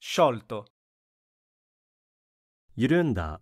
sciolto. 이른다